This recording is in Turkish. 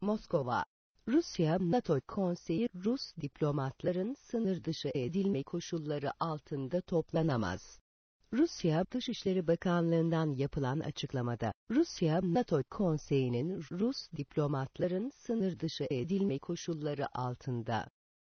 Moskova, Rusya NATO Konseyi Rus diplomatların sınır dışı edilme koşulları altında toplanamaz. Rusya Dışişleri Bakanlığı'ndan yapılan açıklamada, Rusya NATO Konseyi'nin Rus diplomatların sınır dışı edilme koşulları altında